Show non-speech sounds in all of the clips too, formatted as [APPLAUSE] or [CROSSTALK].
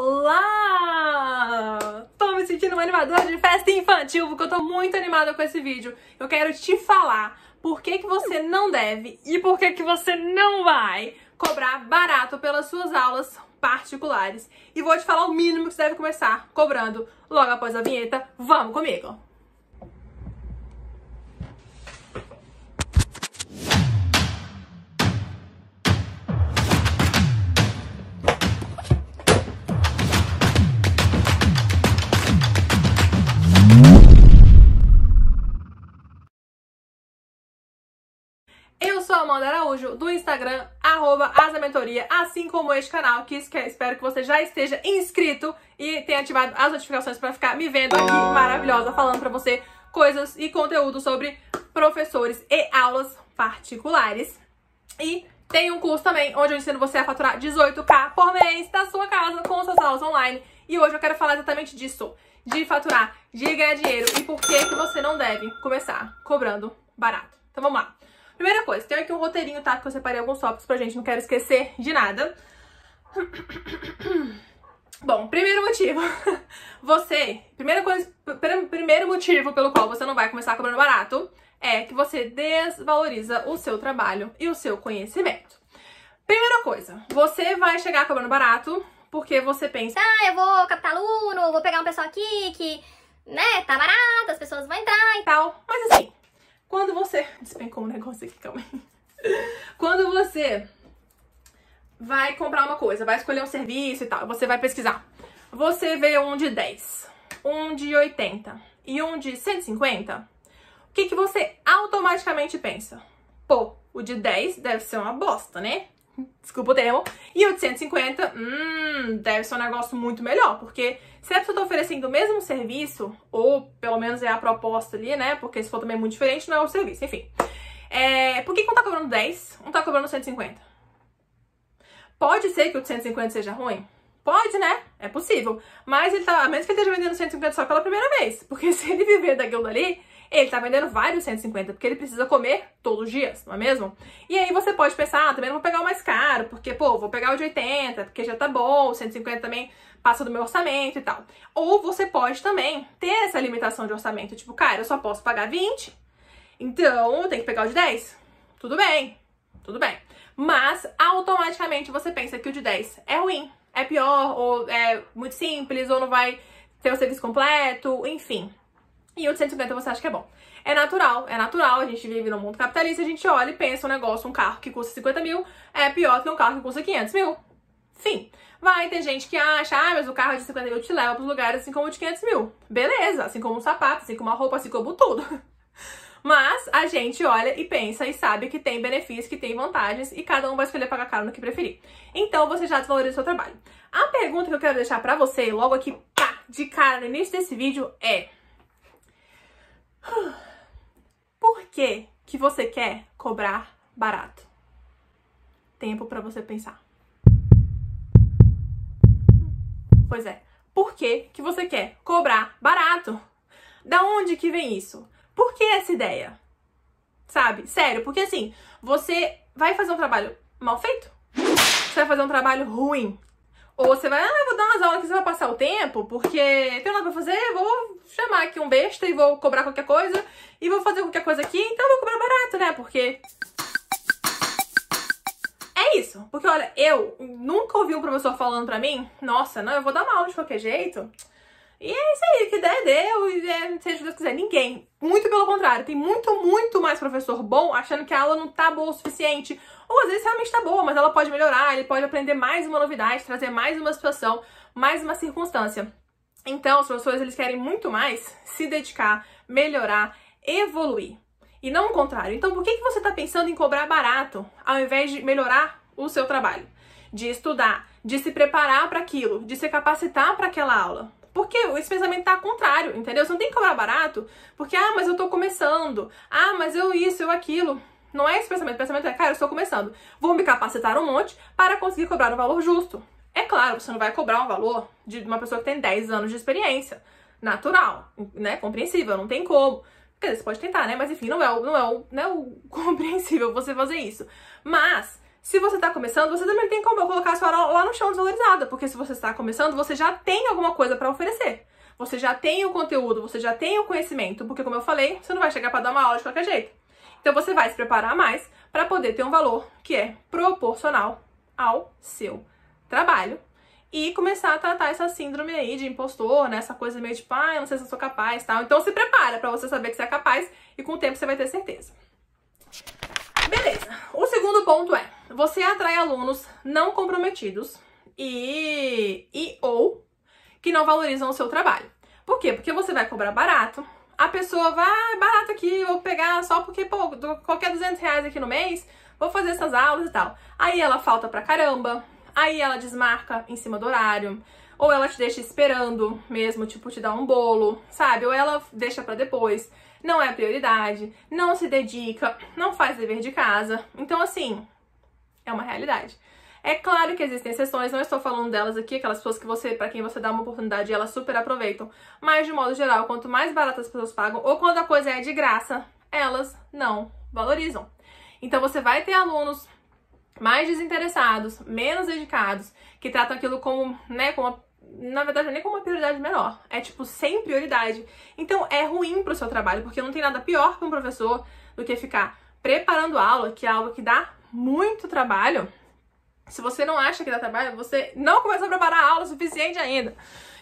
Olá! Tô me sentindo uma animadora de festa infantil porque eu tô muito animada com esse vídeo. Eu quero te falar por que, que você não deve e por que, que você não vai cobrar barato pelas suas aulas particulares. E vou te falar o mínimo que você deve começar cobrando logo após a vinheta. Vamos comigo! Araújo do Instagram, arroba Asamentoria, assim como este canal, que espero que você já esteja inscrito e tenha ativado as notificações para ficar me vendo aqui maravilhosa, falando para você coisas e conteúdo sobre professores e aulas particulares. E tem um curso também, onde eu ensino você a faturar 18k por mês da sua casa com suas aulas online. E hoje eu quero falar exatamente disso, de faturar, de ganhar dinheiro e por que, que você não deve começar cobrando barato. Então vamos lá. Primeira coisa, tem aqui um roteirinho, tá? Que eu separei alguns tópicos pra gente, não quero esquecer de nada. Bom, primeiro motivo, [LAUGHS] você, primeira coisa, primeiro motivo pelo qual você não vai começar cobrando barato é que você desvaloriza o seu trabalho e o seu conhecimento. Primeira coisa, você vai chegar cobrando barato porque você pensa, ah, eu vou captar aluno, vou pegar um pessoal aqui que, né, tá barato, as pessoas vão entrar e tal. Mas assim, quando você. [LAUGHS] Despencou um negócio aqui, calma aí. Quando você vai comprar uma coisa, vai escolher um serviço e tal, você vai pesquisar. Você vê um de 10, um de 80 e um de 150, o que, que você automaticamente pensa? Pô, o de 10 deve ser uma bosta, né? Desculpa o termo. E o de 150, hum, deve ser um negócio muito melhor, porque se é a pessoa está oferecendo o mesmo serviço, ou pelo menos é a proposta ali, né? Porque se for também muito diferente, não é o serviço, enfim. É, por que, que um tá cobrando 10, um tá cobrando 150? Pode ser que o de 150 seja ruim? Pode, né? É possível. Mas ele tá, a menos que ele esteja vendendo 150 só pela primeira vez. Porque [LAUGHS] se ele viver daquilo dali, ele tá vendendo vários 150, porque ele precisa comer todos os dias, não é mesmo? E aí você pode pensar, ah, também não vou pegar o mais caro, porque, pô, vou pegar o de 80, porque já tá bom, 150 também passa do meu orçamento e tal. Ou você pode também ter essa limitação de orçamento, tipo, cara, eu só posso pagar 20, então eu tenho que pegar o de 10. Tudo bem, tudo bem. Mas automaticamente você pensa que o de 10 é ruim, é pior, ou é muito simples, ou não vai ter o serviço completo, enfim. E 850 você acha que é bom. É natural, é natural, a gente vive num mundo capitalista, a gente olha e pensa um negócio, um carro que custa 50 mil é pior que um carro que custa 500 mil. Fim. Vai, tem gente que acha, ah, mas o carro de 50 mil te leva para os lugares assim como o de 500 mil. Beleza, assim como um sapato, assim como uma roupa, assim como tudo. [LAUGHS] Mas a gente olha e pensa e sabe que tem benefícios, que tem vantagens e cada um vai escolher pagar caro no que preferir. Então você já desvaloriza o seu trabalho. A pergunta que eu quero deixar para você, logo aqui, pá, de cara no início desse vídeo é [SIGHS] Por que que você quer cobrar barato? Tempo para você pensar. Pois é. Por que que você quer cobrar barato? Da onde que vem isso? Por que essa ideia? Sabe? Sério, porque assim, você vai fazer um trabalho mal feito? Você vai fazer um trabalho ruim. Ou você vai, ah, eu vou dar umas aulas que você vai passar o tempo, porque tem nada pra fazer, vou chamar aqui um besta e vou cobrar qualquer coisa, e vou fazer qualquer coisa aqui, então vou cobrar barato, né? Porque é isso. Porque, olha, eu nunca ouvi um professor falando pra mim, nossa, não, eu vou dar uma aula de qualquer jeito. E é isso aí, que ideia deu, e é, seja Deus quiser, ninguém. Muito pelo contrário, tem muito, muito mais professor bom achando que a aula não tá boa o suficiente. Ou às vezes realmente tá boa, mas ela pode melhorar, ele pode aprender mais uma novidade, trazer mais uma situação, mais uma circunstância. Então, os professores, eles querem muito mais se dedicar, melhorar, evoluir. E não o contrário. Então, por que, que você está pensando em cobrar barato ao invés de melhorar o seu trabalho? De estudar, de se preparar para aquilo, de se capacitar para aquela aula. Porque esse pensamento tá contrário, entendeu? Você não tem que cobrar barato, porque, ah, mas eu tô começando, ah, mas eu isso, eu aquilo. Não é esse pensamento, o pensamento é, cara, eu estou começando. Vou me capacitar um monte para conseguir cobrar um valor justo. É claro, você não vai cobrar um valor de uma pessoa que tem 10 anos de experiência. Natural, né? Compreensível, não tem como. Quer dizer, você pode tentar, né? Mas enfim, não é o, não é o, não é o [LAUGHS] compreensível você fazer isso. Mas se você está começando, você também tem como colocar a sua aula lá no chão desvalorizada, porque se você está começando, você já tem alguma coisa para oferecer. Você já tem o conteúdo, você já tem o conhecimento, porque como eu falei, você não vai chegar para dar uma aula de qualquer jeito. Então você vai se preparar mais para poder ter um valor que é proporcional ao seu trabalho e começar a tratar essa síndrome aí de impostor, né? Essa coisa meio tipo, ah, eu não sei se eu sou capaz, tal. Então se prepara para você saber que você é capaz e com o tempo você vai ter certeza. Beleza. O segundo ponto é você atrai alunos não comprometidos e, e ou que não valorizam o seu trabalho. Por quê? Porque você vai cobrar barato, a pessoa vai, ah, é barato aqui, vou pegar só porque, pô, qualquer 200 reais aqui no mês, vou fazer essas aulas e tal. Aí ela falta pra caramba, aí ela desmarca em cima do horário, ou ela te deixa esperando mesmo, tipo, te dá um bolo, sabe? Ou ela deixa para depois, não é prioridade, não se dedica, não faz dever de casa. Então, assim, é uma realidade. É claro que existem exceções, não estou falando delas aqui, aquelas pessoas que você, para quem você dá uma oportunidade, elas super aproveitam. Mas de modo geral, quanto mais baratas as pessoas pagam ou quando a coisa é de graça, elas não valorizam. Então você vai ter alunos mais desinteressados, menos dedicados, que tratam aquilo como, né, como na verdade, nem como uma prioridade menor. É tipo sem prioridade. Então é ruim para o seu trabalho, porque não tem nada pior para um professor do que ficar preparando aula, que é algo que dá muito trabalho, se você não acha que dá trabalho, você não começou a preparar a aula suficiente ainda.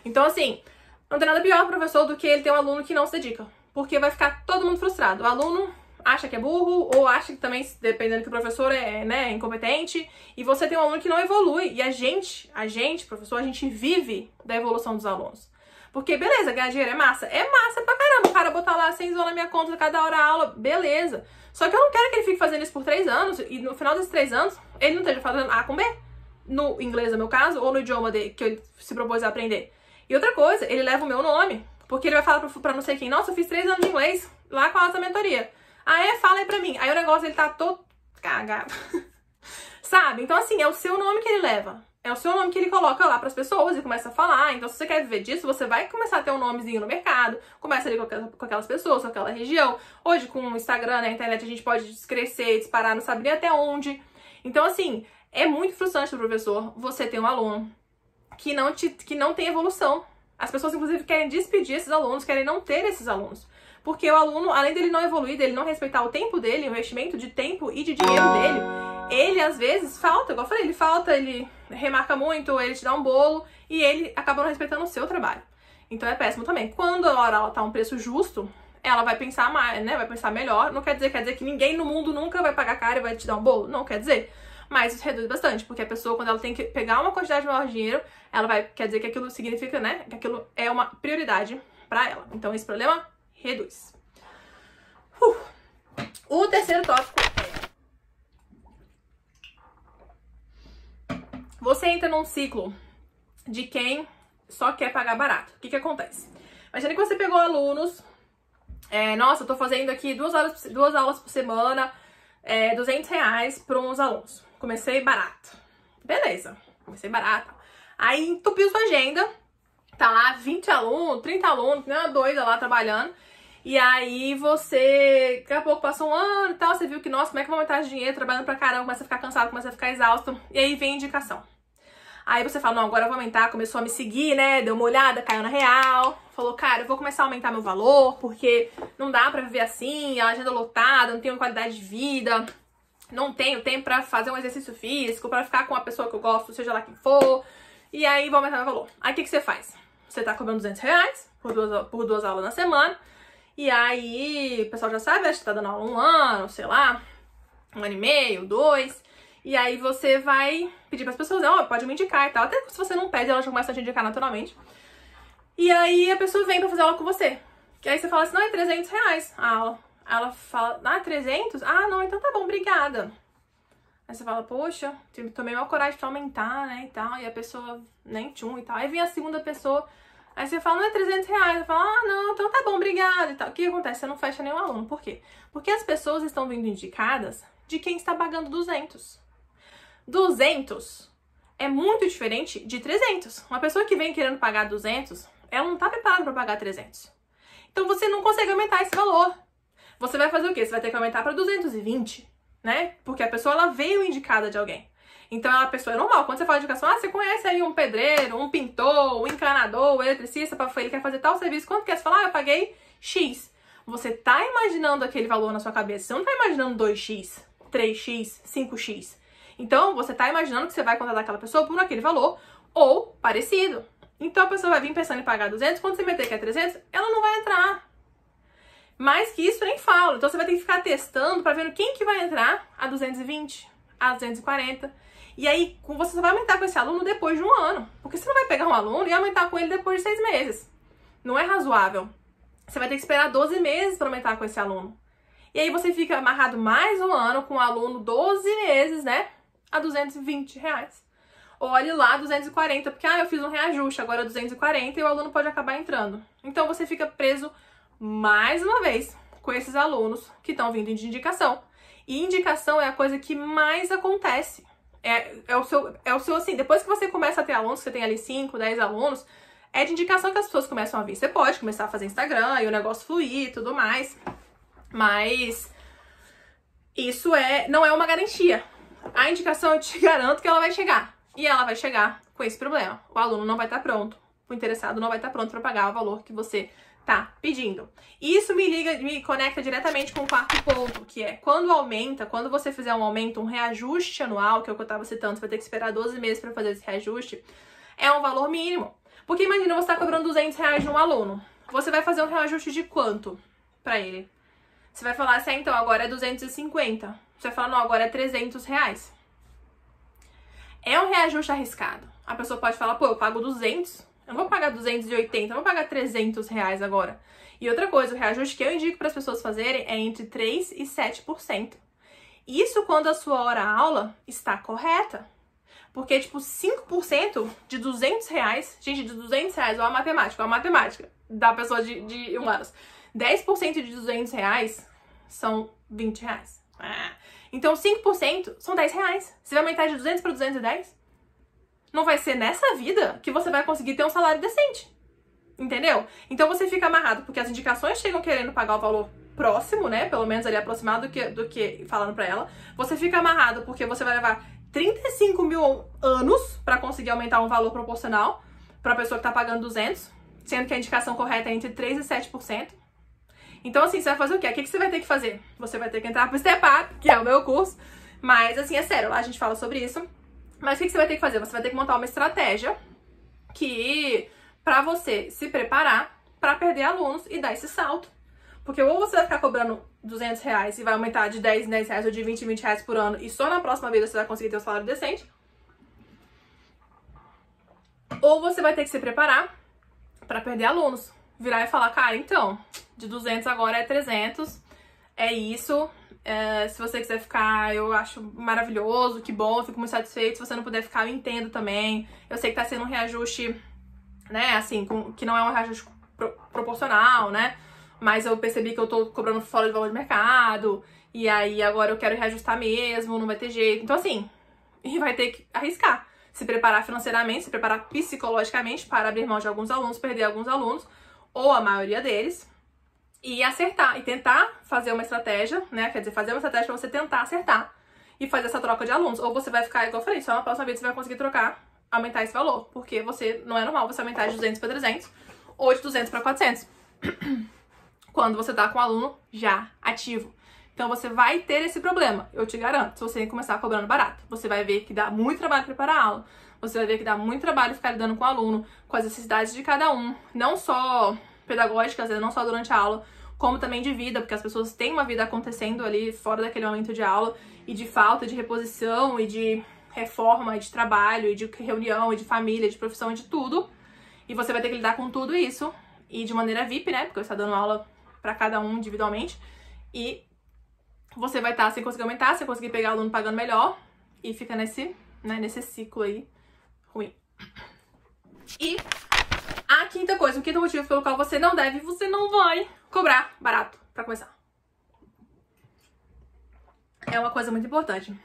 Então, assim, não tem nada pior pro professor do que ele ter um aluno que não se dedica. Porque vai ficar todo mundo frustrado. O aluno acha que é burro, ou acha que também, dependendo que o professor é né, incompetente, e você tem um aluno que não evolui. E a gente, a gente, professor, a gente vive da evolução dos alunos. Porque, beleza, ganhar dinheiro é massa. É massa pra caramba. O cara botar lá 100 horas na minha conta cada hora a aula, beleza. Só que eu não quero que ele fique fazendo isso por três anos e no final desses três anos ele não esteja fazendo A com B. No inglês, no meu caso, ou no idioma dele, que ele se propôs a aprender. E outra coisa, ele leva o meu nome, porque ele vai falar pra, não sei quem, nossa, eu fiz três anos de inglês lá com a alta mentoria. Ah, é? Fala aí pra mim. Aí o negócio, ele tá todo cagado. [LAUGHS] Sabe? Então, assim, é o seu nome que ele leva. É o seu nome que ele coloca lá para as pessoas e começa a falar. Então, se você quer viver disso, você vai começar a ter um nomezinho no mercado, começa ali com aquelas pessoas, com aquela região. Hoje, com o Instagram, na né, internet, a gente pode crescer, disparar, não saber nem até onde. Então, assim, é muito frustrante para professor você ter um aluno que não, te, que não tem evolução. As pessoas, inclusive, querem despedir esses alunos, querem não ter esses alunos. Porque o aluno, além dele não evoluir, dele não respeitar o tempo dele, o investimento de tempo e de dinheiro dele, ele às vezes falta, igual eu falei, ele falta, ele remarca muito, ele te dá um bolo e ele acaba não respeitando o seu trabalho. Então é péssimo também. Quando a hora ela tá um preço justo, ela vai pensar mais, né? Vai pensar melhor. Não quer dizer, quer dizer que ninguém no mundo nunca vai pagar caro e vai te dar um bolo. Não quer dizer. Mas isso reduz bastante, porque a pessoa, quando ela tem que pegar uma quantidade maior de dinheiro, ela vai, quer dizer que aquilo significa, né? Que aquilo é uma prioridade para ela. Então esse problema reduz. Uh. O terceiro tópico é... Você entra num ciclo de quem só quer pagar barato. O que que acontece? Imagina que você pegou alunos... É, nossa, eu tô fazendo aqui duas, horas, duas aulas por semana, é, 200 reais para uns alunos. Comecei barato. Beleza, comecei barato. Aí entupiu sua agenda, tá lá 20 alunos, 30 alunos, né, doida lá trabalhando. E aí você, daqui a pouco passou um ano e tal, você viu que, nossa, como é que eu vou aumentar de dinheiro trabalhando pra caramba, começa a ficar cansado, começa a ficar exausto. E aí vem indicação. Aí você fala, não, agora eu vou aumentar, começou a me seguir, né? Deu uma olhada, caiu na real. Falou, cara, eu vou começar a aumentar meu valor, porque não dá pra viver assim, a agenda lotada, não tenho qualidade de vida, não tenho tempo pra fazer um exercício físico, pra ficar com a pessoa que eu gosto, seja lá quem for. E aí vou aumentar meu valor. Aí o que, que você faz? Você tá cobrando 200 reais por duas, por duas aulas na semana. E aí, o pessoal já sabe, acho que tá dando aula um ano, sei lá, um ano e meio, dois. E aí você vai pedir para as pessoas, né, ó, oh, pode me indicar e tal. Até se você não pede, elas começam a te indicar naturalmente. E aí a pessoa vem para fazer aula com você. Que aí você fala assim, não, é 300 reais a aula. Ela fala, ah, 300? Ah, não, então tá bom, obrigada. Aí você fala, poxa, tomei uma coragem pra aumentar, né, e tal. E a pessoa nem né, tchum e tal. Aí vem a segunda pessoa Aí você fala, não é 300 reais. Eu falo, ah, não, então tá bom, obrigado e tal. O que acontece? Você não fecha nenhum aluno. Por quê? Porque as pessoas estão vindo indicadas de quem está pagando 200. 200 é muito diferente de 300. Uma pessoa que vem querendo pagar 200, ela não está preparada para pagar 300. Então você não consegue aumentar esse valor. Você vai fazer o quê? Você vai ter que aumentar para 220, né? Porque a pessoa ela veio indicada de alguém. Então é uma pessoa normal. Quando você fala de educação, ah, você conhece aí um pedreiro, um pintor, um encanador, um eletricista, ele quer fazer tal serviço, quanto quer? É? Você fala, ah, eu paguei X. Você tá imaginando aquele valor na sua cabeça, você não tá imaginando 2X, 3X, 5X. Então, você tá imaginando que você vai contratar aquela pessoa por aquele valor ou parecido. Então, a pessoa vai vir pensando em pagar 200, quando você meter que é 300, ela não vai entrar. Mais que isso nem fala. Então, você vai ter que ficar testando para ver quem que vai entrar a 220, a 240. E aí, você só vai aumentar com esse aluno depois de um ano. Porque você não vai pegar um aluno e aumentar com ele depois de seis meses. Não é razoável. Você vai ter que esperar 12 meses para aumentar com esse aluno. E aí você fica amarrado mais um ano com o um aluno 12 meses, né? A 220 reais. Olhe lá 240, porque ah, eu fiz um reajuste, agora é 240 e o aluno pode acabar entrando. Então você fica preso mais uma vez com esses alunos que estão vindo de indicação. E indicação é a coisa que mais acontece. É, é, o seu, é o seu, assim, depois que você começa a ter alunos, você tem ali 5, 10 alunos, é de indicação que as pessoas começam a vir. Você pode começar a fazer Instagram e o negócio fluir e tudo mais, mas isso é não é uma garantia. A indicação eu te [LAUGHS] garanto que ela vai chegar. E ela vai chegar com esse problema. O aluno não vai estar pronto, o interessado não vai estar pronto para pagar o valor que você tá pedindo. Isso me liga, me conecta diretamente com o quarto ponto, que é quando aumenta, quando você fizer um aumento, um reajuste anual, que é o que eu tava citando, você vai ter que esperar 12 meses para fazer esse reajuste, é um valor mínimo. Porque imagina, você tá cobrando 200 reais de um aluno. Você vai fazer um reajuste de quanto para ele? Você vai falar assim, ah, então agora é 250. Você vai falar, não, agora é 300 reais. É um reajuste arriscado. A pessoa pode falar, pô, eu pago 200, eu não vou pagar 280, eu vou pagar 300 reais agora. E outra coisa, o reajuste que eu indico para as pessoas fazerem é entre 3% e 7%. Isso quando a sua hora-aula está correta. Porque, tipo, 5% de 200 reais... Gente, de 200 reais, olha a matemática, olha a matemática da pessoa de, de humanas. 10% de 200 reais são 20 reais. Ah. Então, 5% são 10 reais. Você vai aumentar de 200 para 210? não vai ser nessa vida que você vai conseguir ter um salário decente. Entendeu? Então você fica amarrado, porque as indicações chegam querendo pagar o valor próximo, né? Pelo menos ali aproximado do que, do que falando pra ela. Você fica amarrado porque você vai levar 35 mil anos para conseguir aumentar um valor proporcional para a pessoa que tá pagando 200, sendo que a indicação correta é entre 3% e 7%. Então, assim, você vai fazer o quê? O que, que você vai ter que fazer? Você vai ter que entrar pro Step Up, que é o meu curso. Mas, assim, é sério, lá a gente fala sobre isso. Mas o que, você vai ter que fazer? Você vai ter que montar uma estratégia que para você se preparar para perder alunos e dar esse salto. Porque ou você vai ficar cobrando 200 reais e vai aumentar de 10 em 10 reais ou de 20 em 20 reais por ano e só na próxima vida você vai conseguir ter um salário decente. Ou você vai ter que se preparar para perder alunos. Virar e falar, cara, então, de 200 agora é 300, é isso, é, se você quiser ficar, eu acho maravilhoso, que bom, fico muito satisfeito. Se você não puder ficar, eu entendo também. Eu sei que tá sendo um reajuste, né, assim, com, que não é um reajuste pro, proporcional, né? Mas eu percebi que eu tô cobrando fora de valor de mercado, e aí agora eu quero reajustar mesmo, não vai ter jeito. Então, assim, e [LAUGHS] vai ter que arriscar. Se preparar financeiramente, se preparar psicologicamente para abrir mão de alguns alunos, perder alguns alunos, ou a maioria deles, e acertar, e tentar fazer uma estratégia, né? Quer dizer, fazer uma estratégia pra você tentar acertar e fazer essa troca de alunos. Ou você vai ficar, igual eu falei, só na próxima vez você vai conseguir trocar, aumentar esse valor, porque você, não é normal você aumentar de 200 para 300 ou de 200 para 400. Quando você tá com o aluno já ativo. Então você vai ter esse problema, eu te garanto, se você começar cobrando barato. Você vai ver que dá muito trabalho preparar a aula, você vai ver que dá muito trabalho ficar lidando com o aluno, com as necessidades de cada um, não só pedagógicas, né, não só durante a aula, como também de vida, porque as pessoas têm uma vida acontecendo ali fora daquele momento de aula e de falta de reposição e de reforma, e de trabalho, e de reunião, e de família, de profissão, e de tudo. E você vai ter que lidar com tudo isso e de maneira VIP, né? Porque eu estou tá dando aula para cada um individualmente e você vai estar tá sem conseguir aumentar, sem conseguir pegar aluno pagando melhor e fica nesse, né, nesse ciclo aí ruim. E a quinta coisa, o quinto motivo pelo qual você não deve, você não vai cobrar barato, pra começar. É uma coisa muito importante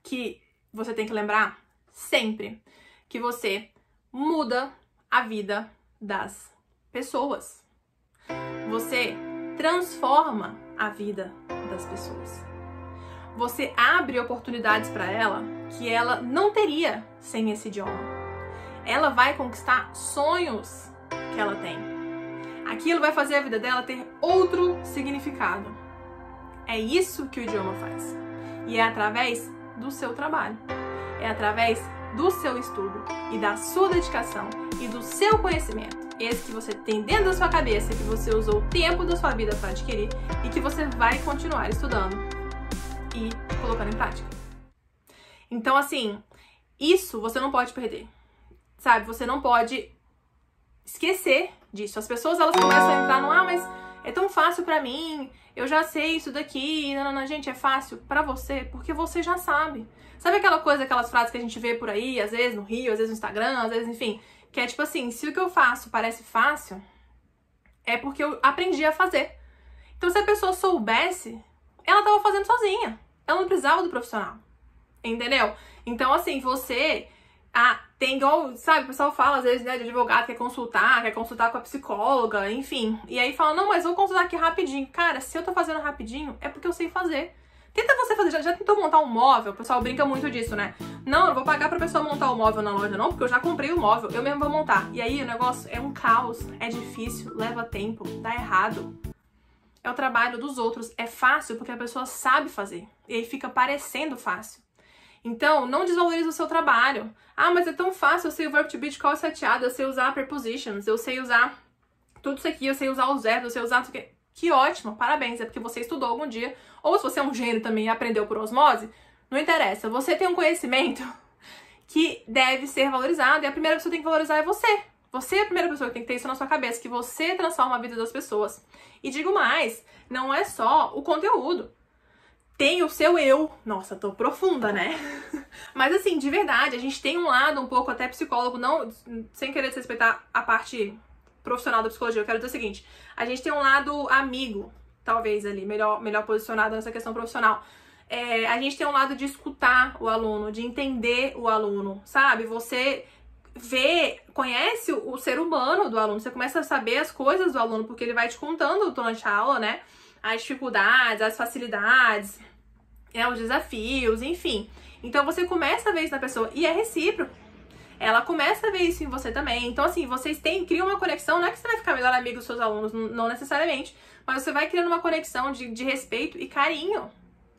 que você tem que lembrar sempre que você muda a vida das pessoas. Você transforma a vida das pessoas. Você abre oportunidades para ela que ela não teria sem esse idioma. Ela vai conquistar sonhos que ela tem Aquilo vai fazer a vida dela ter outro significado. É isso que o idioma faz. E é através do seu trabalho. É através do seu estudo e da sua dedicação e do seu conhecimento, esse que você tem dentro da sua cabeça, que você usou o tempo da sua vida para adquirir e que você vai continuar estudando e colocando em prática. Então, assim, isso você não pode perder, sabe? Você não pode esquecer disso. As pessoas elas começam a entrar no ah, mas é tão fácil para mim, eu já sei isso daqui, não, não, não. gente, é fácil para você, porque você já sabe. Sabe aquela coisa, aquelas frases que a gente vê por aí, às vezes no Rio, às vezes no Instagram, às vezes, enfim, que é tipo assim, se o que eu faço parece fácil, é porque eu aprendi a fazer. Então se a pessoa soubesse, ela tava fazendo sozinha. Ela não precisava do profissional. Entendeu? Então assim, você a tem igual, sabe, o pessoal fala às vezes, né, de advogado, quer consultar, quer consultar com a psicóloga, enfim. E aí fala, não, mas vou consultar aqui rapidinho. Cara, se eu tô fazendo rapidinho, é porque eu sei fazer. Tenta você fazer, já, já tentou montar um móvel? O pessoal brinca muito disso, né? Não, eu vou pagar pra pessoa montar o um móvel na loja, não, porque eu já comprei o um móvel, eu mesmo vou montar. E aí o negócio é um caos, é difícil, leva tempo, dá errado. É o trabalho dos outros, é fácil porque a pessoa sabe fazer. E aí fica parecendo fácil. Então, não desvalorize o seu trabalho. Ah, mas é tão fácil, eu sei o verbo to be de qual é seteado, eu sei usar prepositions, eu sei usar tudo isso aqui, eu sei usar os zero, eu sei usar tudo que... que ótimo, parabéns, é porque você estudou algum dia. Ou se você é um gênio também e aprendeu por osmose, não interessa. Você tem um conhecimento [LAUGHS] que deve ser valorizado e a primeira pessoa que tem que valorizar é você. Você é a primeira pessoa que tem que ter isso na sua cabeça, que você transforma a vida das pessoas. E digo mais, não é só o conteúdo tem o seu eu. Nossa, tô profunda, né? [LAUGHS] Mas assim, de verdade, a gente tem um lado um pouco até psicólogo, não sem querer desrespeitar a parte profissional da psicologia. Eu quero dizer o seguinte, a gente tem um lado amigo, talvez ali, melhor melhor posicionado nessa questão profissional. É, a gente tem um lado de escutar o aluno, de entender o aluno, sabe? Você vê, conhece o ser humano do aluno, você começa a saber as coisas do aluno, porque ele vai te contando durante a aula, né? As dificuldades, as facilidades, é, os desafios, enfim. Então você começa a ver isso na pessoa e é recíproco. Ela começa a ver isso em você também. Então, assim, vocês têm, criam uma conexão, não é que você vai ficar melhor amigo dos seus alunos, não necessariamente, mas você vai criando uma conexão de, de respeito e carinho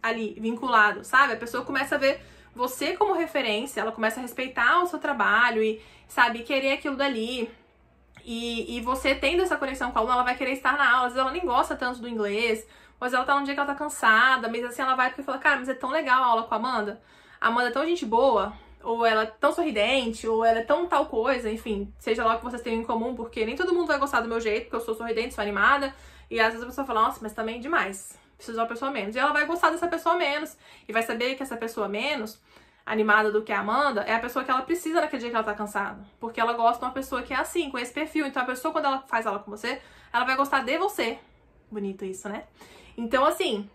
ali, vinculado, sabe? A pessoa começa a ver você como referência, ela começa a respeitar o seu trabalho e, sabe, querer aquilo dali. E, e você tendo essa conexão com a aluna, ela vai querer estar na aula, às vezes ela nem gosta tanto do inglês, mas ela tá num dia que ela tá cansada, mas assim ela vai porque fala, cara, mas é tão legal a aula com a Amanda. A Amanda é tão gente boa, ou ela é tão sorridente, ou ela é tão tal coisa, enfim, seja lá o que vocês tenham em comum, porque nem todo mundo vai gostar do meu jeito, porque eu sou sorridente, sou animada, e às vezes a pessoa fala, nossa, mas também é demais, precisa de uma pessoa menos. E ela vai gostar dessa pessoa menos, e vai saber que essa pessoa menos, animada do que a Amanda, é a pessoa que ela precisa naquele dia que ela tá cansada, porque ela gosta de uma pessoa que é assim, com esse perfil, então a pessoa, quando ela faz aula com você, ela vai gostar de você. Bonito isso, né? Então, assim,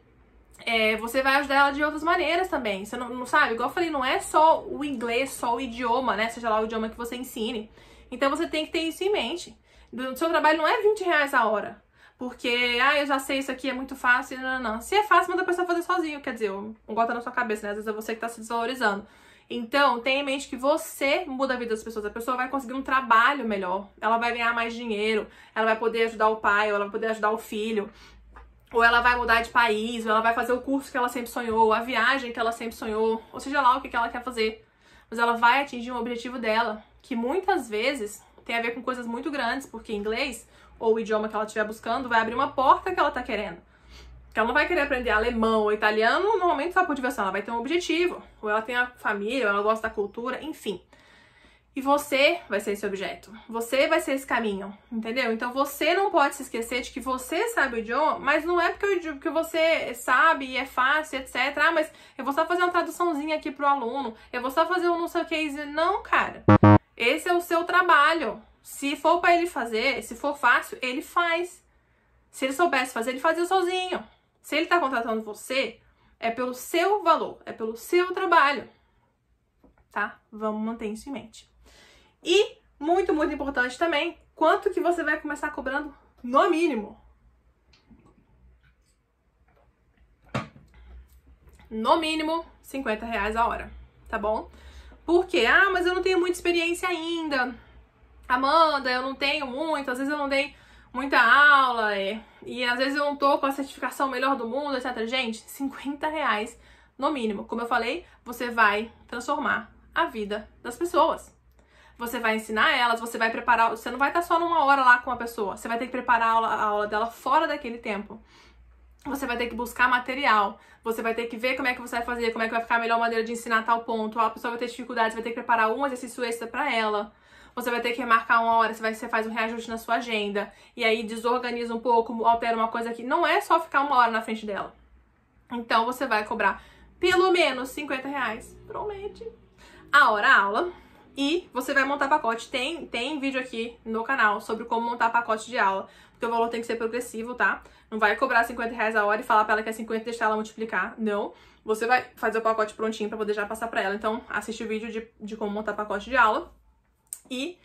é, você vai ajudar ela de outras maneiras também. Você não, não, sabe? Igual eu falei, não é só o inglês, só o idioma, né? Seja lá o idioma que você ensine. Então você tem que ter isso em mente. O seu trabalho não é 20 reais a hora. Porque, ah, eu já sei isso aqui, é muito fácil. Não, não, não. Se é fácil, manda a pessoa fazer sozinho. Quer dizer, um bota na sua cabeça, né? Às vezes é você que tá se desvalorizando. Então, tenha em mente que você muda a vida das pessoas. A pessoa vai conseguir um trabalho melhor, ela vai ganhar mais dinheiro, ela vai poder ajudar o pai, ela vai poder ajudar o filho, ou ela vai mudar de país, ou ela vai fazer o curso que ela sempre sonhou, a viagem que ela sempre sonhou, ou seja lá o que ela quer fazer. Mas ela vai atingir um objetivo dela, que muitas vezes tem a ver com coisas muito grandes, porque inglês, ou o idioma que ela estiver buscando, vai abrir uma porta que ela está querendo. Porque ela não vai querer aprender alemão ou italiano no momento só por diversão, ela vai ter um objetivo, ou ela tem a família, ou ela gosta da cultura, enfim. E você vai ser esse objeto, você vai ser esse caminho, entendeu? Então você não pode se esquecer de que você sabe o idioma, mas não é porque, eu digo que você sabe e é fácil, etc. Ah, mas eu vou só fazer uma traduçãozinha aqui pro aluno, eu vou só fazer um não sei o que. Não, cara. Esse é o seu trabalho. Se for para ele fazer, se for fácil, ele faz. Se ele soubesse fazer, ele fazia sozinho. Se ele tá contratando você, é pelo seu valor, é pelo seu trabalho. Tá? Vamos manter isso em mente. E, muito, muito importante também, quanto que você vai começar cobrando no mínimo. No mínimo, 50 reais a hora, tá bom? Porque, ah, mas eu não tenho muita experiência ainda. Amanda, eu não tenho muito, às vezes eu não dei muita aula e, e às vezes eu não tô com a certificação melhor do mundo, etc. Gente, 50 reais no mínimo. Como eu falei, você vai transformar a vida das pessoas você vai ensinar elas, você vai preparar, você não vai estar só numa hora lá com a pessoa, você vai ter que preparar a aula, a aula dela fora daquele tempo. Você vai ter que buscar material, você vai ter que ver como é que você vai fazer, como é que vai ficar a melhor maneira de ensinar tal ponto, a pessoa vai ter você vai ter que preparar um exercício extra para ela você vai ter que remarcar uma hora, você, vai, você faz um reajuste na sua agenda, e aí desorganiza um pouco, altera uma coisa aqui. Não é só ficar uma hora na frente dela. Então você vai cobrar pelo menos 50 reais, promete, a hora a aula. E você vai montar pacote. Tem, tem vídeo aqui no canal sobre como montar pacote de aula. Porque o valor tem que ser progressivo, tá? Não vai cobrar 50 reais a hora e falar pra ela que é 50 e deixar ela multiplicar. Não. Você vai fazer o pacote prontinho pra poder já passar pra ela. Então, assiste o vídeo de, de como montar pacote de aula. E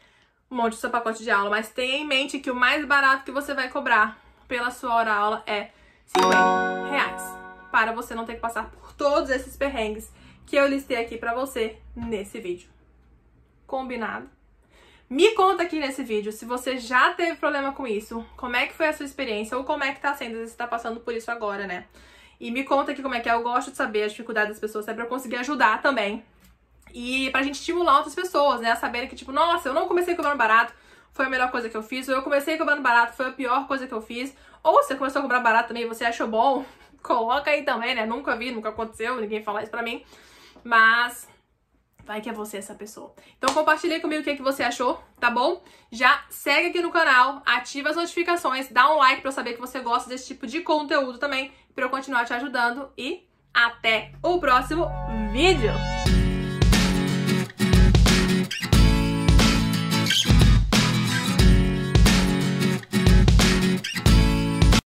monte o seu pacote de aula. Mas tenha em mente que o mais barato que você vai cobrar pela sua hora aula é 50 reais. Para você não ter que passar por todos esses perrengues que eu listei aqui pra você nesse vídeo. Combinado? Me conta aqui nesse vídeo se você já teve problema com isso, como é que foi a sua experiência ou como é que tá sendo, se você tá passando por isso agora, né? E me conta aqui como é que é, eu gosto de saber a dificuldade das pessoas, é pra eu conseguir ajudar também. E pra gente estimular outras pessoas, né? A saberem que, tipo, nossa, eu não comecei cobrando barato, foi a melhor coisa que eu fiz, ou eu comecei cobrando barato, foi a pior coisa que eu fiz, ou você começou a cobrar barato também, você achou bom, [LAUGHS] coloca aí também, né? Nunca vi, nunca aconteceu, ninguém fala isso pra mim. Mas Vai que é você essa pessoa. Então compartilha comigo o que, é que você achou, tá bom? Já segue aqui no canal, ativa as notificações, dá um like pra eu saber que você gosta desse tipo de conteúdo também, pra eu continuar te ajudando e até o próximo vídeo!